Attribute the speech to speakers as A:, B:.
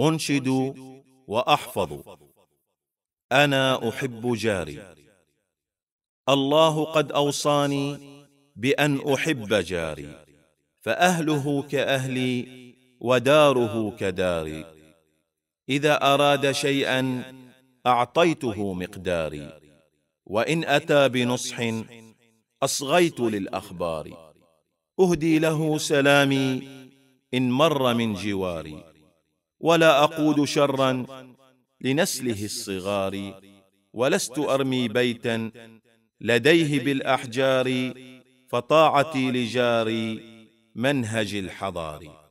A: أنشد وأحفظ أنا أحب جاري الله قد أوصاني بأن أحب جاري فأهله كأهلي وداره كداري إذا أراد شيئا أعطيته مقداري وإن أتى بنصح أصغيت للأخبار أهدي له سلامي إن مر من جواري ولا اقود شرا لنسله الصغار ولست ارمي بيتا لديه بالاحجار فطاعتي لجاري منهج الحضاري